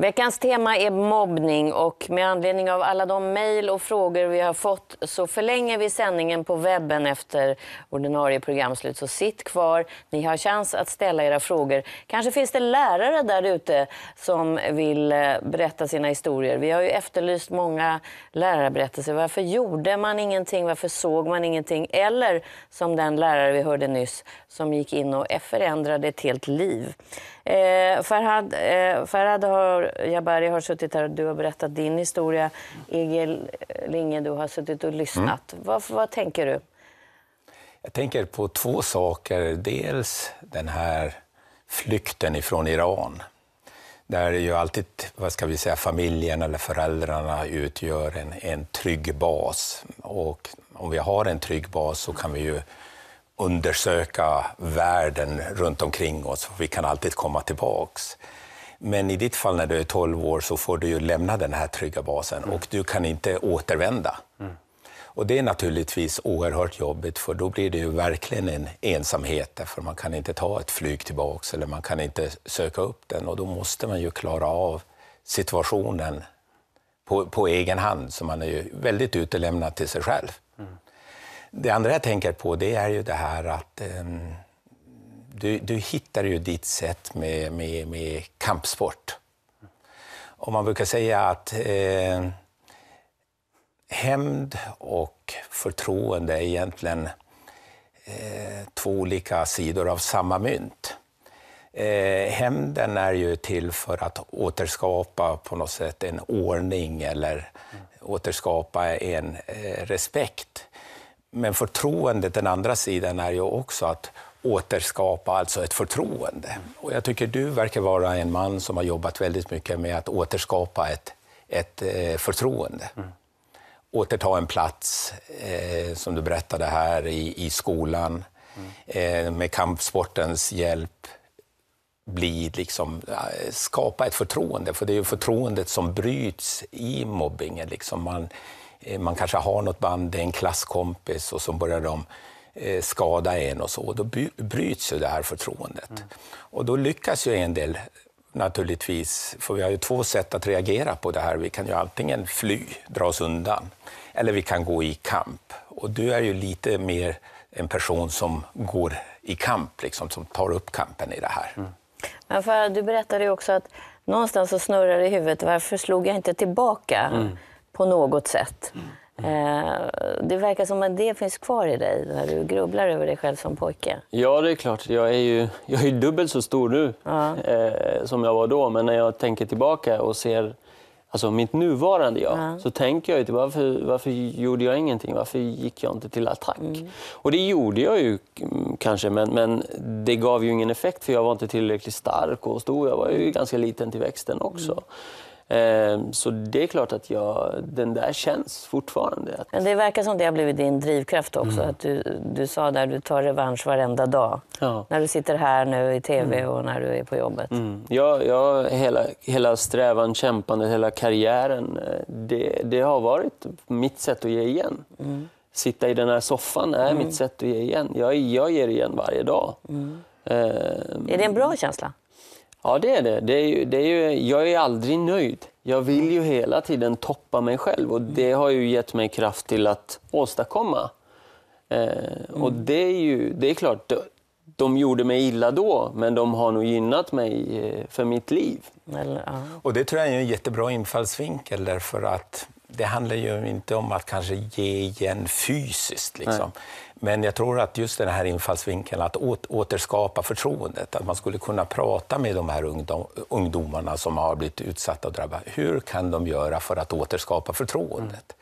Veckans tema är mobbning och med anledning av alla de mejl och frågor vi har fått så förlänger vi sändningen på webben efter ordinarie programslut. Så sitt kvar, ni har chans att ställa era frågor. Kanske finns det lärare där ute som vill eh, berätta sina historier. Vi har ju efterlyst många lärarberättelser. Varför gjorde man ingenting? Varför såg man ingenting? Eller som den lärare vi hörde nyss som gick in och förändrade ett helt liv. Eh, Farhad, eh, Farhad har, Jabari har suttit här och du har berättat din historia. Egil eh, Linge, du har suttit och lyssnat. Mm. Vad, vad tänker du? Jag tänker på två saker. Dels den här flykten ifrån Iran där ju alltid vad ska vi säga, familjen eller föräldrarna utgör en, en trygg bas. Och om vi har en trygg bas så kan vi ju undersöka världen runt omkring oss. Vi kan alltid komma tillbaks. Men i ditt fall när du är 12 år så får du ju lämna den här trygga basen mm. och du kan inte återvända. Mm. Och det är naturligtvis oerhört jobbigt för då blir det ju verkligen en ensamhet för man kan inte ta ett flyg tillbaks eller man kan inte söka upp den och då måste man ju klara av situationen på, på egen hand så man är ju väldigt utelämnad till sig själv. Mm. Det andra jag tänker på det är ju det här att um, du, du hittar ju ditt sätt med, med, med kampsport. Och man brukar säga att eh, hämnd och förtroende är egentligen eh, två olika sidor av samma mynt. Eh, hämnden är ju till för att återskapa på något sätt en ordning eller mm. återskapa en eh, respekt. Men förtroendet, den andra sidan, är ju också att återskapa alltså ett förtroende. Och jag tycker du verkar vara en man som har jobbat väldigt mycket med att återskapa ett, ett eh, förtroende. Mm. Återta en plats, eh, som du berättade här, i, i skolan. Mm. Eh, med kampsportens hjälp bli liksom, eh, skapa ett förtroende, för det är ju förtroendet som bryts i mobbingen. Liksom man, Eh, man kanske har något band, det är en klasskompis och så börjar de eh, skada en och så, då bryts ju det här förtroendet. Mm. Och då lyckas ju en del naturligtvis, för vi har ju två sätt att reagera på det här. Vi kan ju antingen fly, dra oss undan, eller vi kan gå i kamp. Och du är ju lite mer en person som går i kamp, liksom, som tar upp kampen i det här. Mm. Men för, du berättade ju också att någonstans så snurrar det i huvudet, varför slog jag inte tillbaka? Mm på något sätt. Mm. Eh, det verkar som att det finns kvar i dig när du grubblar över dig själv som pojke. Ja, det är klart. Jag är ju, jag är dubbelt så stor nu ja. Eh, som jag var då. Men när jag tänker tillbaka och ser alltså, mitt nuvarande jag ja. så tänker jag ju varför, varför gjorde jag ingenting? Varför gick jag inte till attack? Mm. Och det gjorde jag ju mm, kanske, men, men det gav ju ingen effekt för jag var inte tillräckligt stark och stor. Jag var ju ganska liten till växten också. Mm. Ehm, så det är klart att jag, den där känns fortfarande. Men det verkar som det har blivit din drivkraft också. Mm. Att du, du sa där, du tar revansch varenda dag. Ja. När du sitter här nu i tv mm. och när du är på jobbet. Mm. Ja, ja hela, hela strävan, kämpandet, hela karriären. Eh, det, det har varit mitt sätt att ge igen. Mm. Sitta i den här soffan är mitt mm. sätt att ge igen. Jag, jag ger igen varje dag. Eh, är det en bra känsla? Ja, det är det. det, är ju, det är ju, jag är aldrig nöjd. Jag vill ju hela tiden toppa mig själv och det har ju gett mig kraft till att åstadkomma. Eh, och mm. det är ju, det är klart, de gjorde mig illa då, men de har nog gynnat mig eh, för mitt liv. Och det tror jag är en jättebra infallsvinkel därför att det handlar ju inte om att kanske ge igen fysiskt. Liksom. Men jag tror att just den här infallsvinkeln, att återskapa förtroendet, att man skulle kunna prata med de här ungdomarna som har blivit utsatta och drabbade. Hur kan de göra för att återskapa förtroendet? Mm.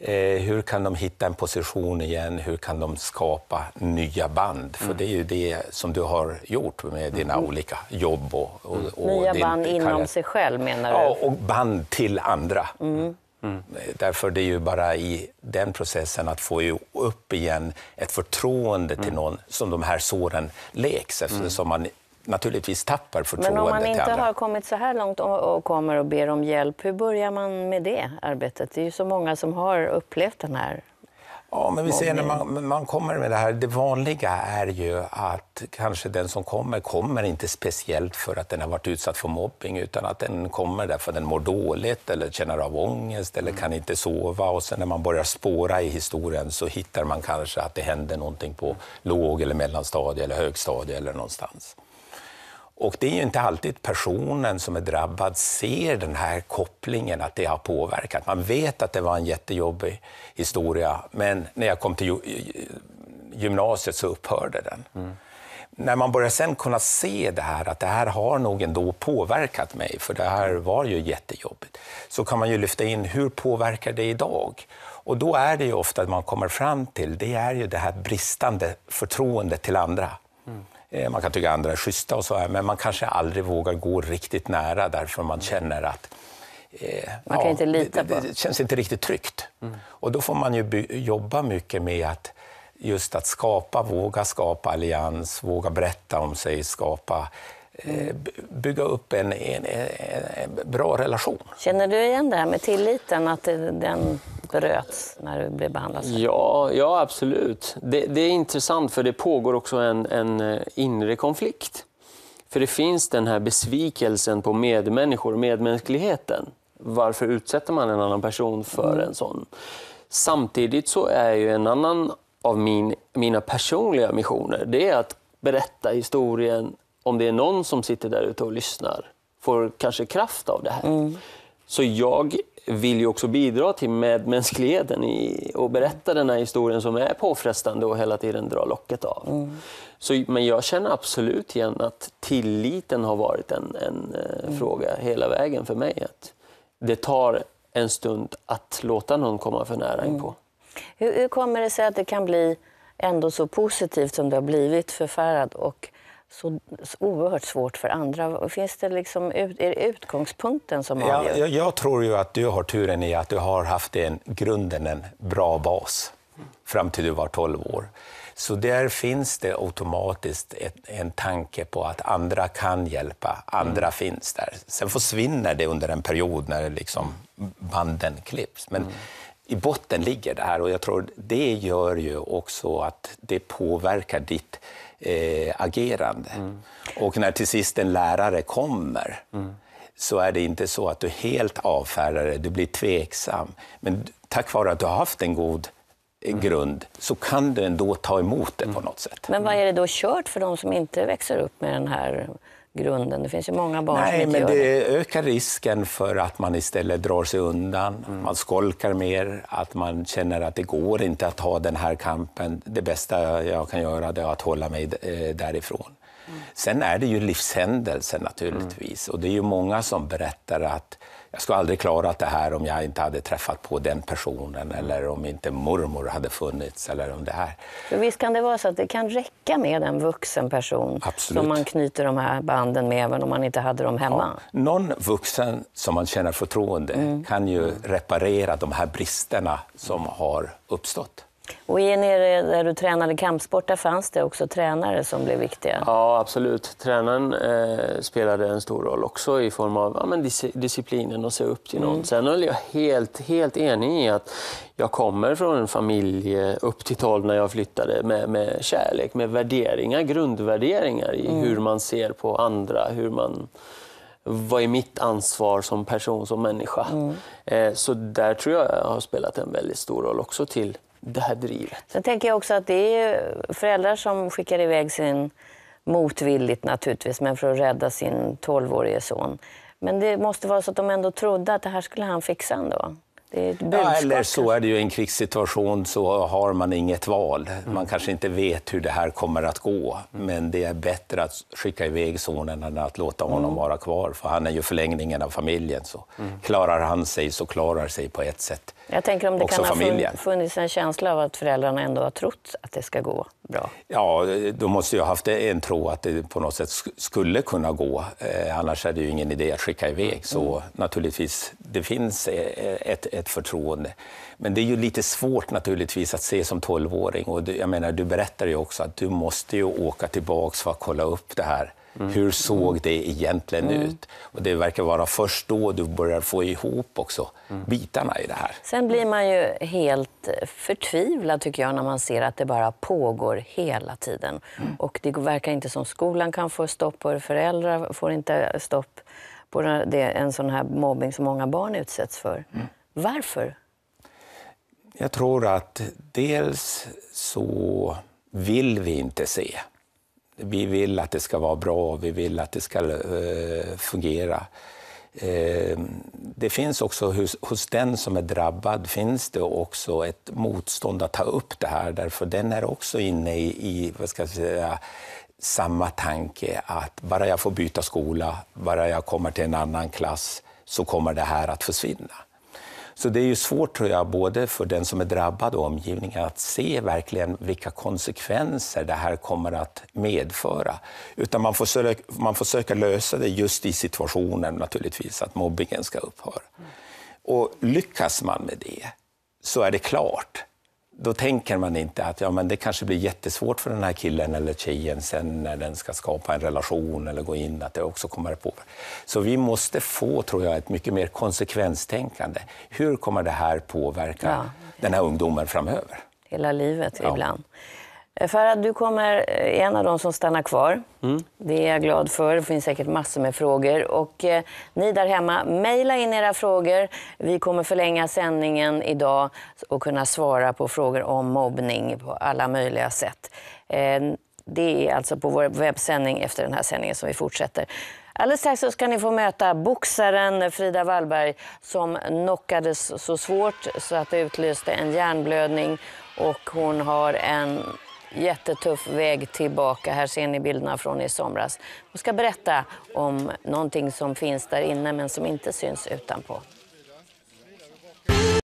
Eh, hur kan de hitta en position igen? Hur kan de skapa nya band? För mm. det är ju det som du har gjort med dina mm. olika jobb. Och, och, och nya band karriär. inom sig själv menar du? Ja, och band till andra. Mm. Mm. Därför det är ju bara i den processen att få upp igen ett förtroende till någon som de här såren läks eftersom mm. man naturligtvis tappar förtroendet Men om man inte har kommit så här långt och, och kommer och ber om hjälp, hur börjar man med det arbetet? Det är ju så många som har upplevt den här Ja, men vi ser när man, man kommer med det här, det vanliga är ju att kanske den som kommer, kommer inte speciellt för att den har varit utsatt för mobbing, utan att den kommer därför att den mår dåligt eller känner av ångest eller mm. kan inte sova. Och sen när man börjar spåra i historien så hittar man kanske att det händer någonting på låg eller mellanstadie eller högstadie eller någonstans. Och det är ju inte alltid personen som är drabbad ser den här kopplingen, att det har påverkat. Man vet att det var en jättejobbig historia, men när jag kom till gymnasiet så upphörde den. Mm. När man börjar sen kunna se det här, att det här har nog ändå påverkat mig, för det här var ju jättejobbigt, så kan man ju lyfta in hur påverkar det idag? Och då är det ju ofta att man kommer fram till, det är ju det här bristande förtroendet till andra. Eh, man kan tycka andra är schyssta och så här, men man kanske aldrig vågar gå riktigt nära därför man känner att eh, man kan ja, inte lita på. Det, det, känns inte riktigt tryggt. Mm. Och då får man ju jobba mycket med att just att skapa, våga skapa allians, våga berätta om sig, skapa Eh, bygga upp en, en, en, bra relation. Känner du igen det här med tilliten, att den bröts när du blev behandlad? Ja, ja absolut. Det, det är intressant för det pågår också en, en eh, inre konflikt. För det finns den här besvikelsen på medmänniskor och medmänskligheten. Varför utsätter man en annan person för mm. en sån? Samtidigt så är ju en annan av min, mina personliga missioner, det är att berätta historien om det är någon som sitter där ute och lyssnar, får kanske kraft av det här. Mm. Så jag vill ju också bidra till medmänskligheten i, och berätta den här historien som är påfrestande och hela tiden drar locket av. Mm. Så, men jag känner absolut igen att tilliten har varit en, en eh, mm. fråga hela vägen för mig. Att det tar en stund att låta någon komma för nära mm. inpå. Hur, hur kommer det sig att det kan bli ändå så positivt som det har blivit för och så oerhört svårt för andra. Finns det liksom, är det utgångspunkten som avgör? Jag, jag, jag tror ju att du har turen i att du har haft en, grunden en bra bas fram till du var 12 år. Så där finns det automatiskt ett, en tanke på att andra kan hjälpa, andra mm. finns där. Sen försvinner det under en period när liksom banden klipps. Men mm i botten ligger det här och jag tror det gör ju också att det påverkar ditt eh, agerande. Mm. Och när till sist en lärare kommer mm. så är det inte så att du helt avfärdar det, du blir tveksam. Men tack vare att du har haft en god eh, Mm. grund så kan du ändå ta emot det på mm. något sätt. Men vad är det då kört för de som inte växer upp med den här grunden? Det finns ju många barn Nej, som inte gör det. det ökar risken för att man istället drar sig undan, mm. man skolkar mer, att man känner att det går inte att ta den här kampen. Det bästa jag kan göra är att hålla mig eh, därifrån. Mm. Sen är det ju livshändelser naturligtvis mm. och det är ju många som berättar att jag skulle aldrig klarat det här om jag inte hade träffat på den personen eller om inte mormor hade funnits. Eller om det här. För visst kan det vara så att det kan räcka med en vuxen person Absolut. som man knyter de här banden med, även om man inte hade dem hemma? Ja. Någon vuxen som man känner förtroende mm. kan ju reparera de här bristerna som har uppstått. Och i nere där du tränade kampsport, där fanns det också tränare som blev viktiga? Ja, absolut. Tränaren eh, spelade en stor roll också i form av ja, men dis disciplinen och se upp till någon. Mm. Sen är jag helt, helt enig i att jag kommer från en familj upp till 12 när jag flyttade med, med kärlek, med värderingar, grundvärderingar i mm. hur man ser på andra, hur man vad är mitt ansvar som person, som människa? Mm. Eh, så där tror jag har spelat en väldigt stor roll också till det här drivet. Sen tänker jag också att det är föräldrar som skickar iväg sin, motvilligt naturligtvis, men för att rädda sin 12-årige son. Men det måste vara så att de ändå trodde att det här skulle han fixa ändå. Ja, eller så är det ju en krigssituation så har man inget val. Mm. Man kanske inte vet hur det här kommer att gå, mm. men det är bättre att skicka iväg sonen än att låta honom mm. vara kvar, för han är ju förlängningen av familjen. Så mm. Klarar han sig så klarar sig på ett sätt Jag tänker om det kan familjen. ha funnits en känsla av att föräldrarna ändå har trott att det ska gå bra? Ja, då måste jag haft en tro att det på något sätt skulle kunna gå. Eh, annars är det ju ingen idé att skicka iväg. Så mm. naturligtvis, det finns eh, ett, ett förtroende. Men det är ju lite svårt naturligtvis att se som tolvåring. Och du, jag menar, du berättar ju också att du måste ju åka tillbaka för att kolla upp det här. Mm. Hur såg det egentligen mm. ut? Och det verkar vara först då du börjar få ihop också mm. bitarna i det här. Sen blir man ju helt förtvivlad tycker jag när man ser att det bara pågår hela tiden. Mm. Och det verkar inte som skolan kan få stopp på det, föräldrar får inte stopp på det, en sån här mobbing som många barn utsätts för. Mm. Varför? Jag tror att dels så vill vi inte se vi vill att det ska vara bra, vi vill att det ska eh, fungera. Eh, det finns också hos, hos, den som är drabbad finns det också ett motstånd att ta upp det här, därför den är också inne i, i vad ska jag säga, samma tanke att bara jag får byta skola, bara jag kommer till en annan klass så kommer det här att försvinna. Så det är ju svårt tror jag, både för den som är drabbad och omgivningen att se verkligen vilka konsekvenser det här kommer att medföra. Utan man får, söka, man får söka lösa det just i situationen naturligtvis, att mobbingen ska upphöra. Och lyckas man med det så är det klart då tänker man inte att ja, men det kanske blir jättesvårt för den här killen eller tjejen sen när den ska skapa en relation eller gå in, att det också kommer på. Så vi måste få, tror jag, ett mycket mer konsekvenstänkande. Hur kommer det här påverka ja. den här ungdomen framöver? Hela livet ja. ibland. Farhad, du kommer eh, en av de som stannar kvar. Mm. Det är jag glad för. Det finns säkert massor med frågor. Och eh, ni där hemma, mejla in era frågor. Vi kommer förlänga sändningen idag och kunna svara på frågor om mobbning på alla möjliga sätt. Eh, det är alltså på vår webbsändning efter den här sändningen som vi fortsätter. Alldeles strax så ska ni få möta boxaren Frida Wallberg som knockades så svårt så att det utlöste en hjärnblödning och hon har en jättetuff väg tillbaka. Här ser ni bilderna från i somras. Hon ska berätta om någonting som finns där inne men som inte syns utanpå.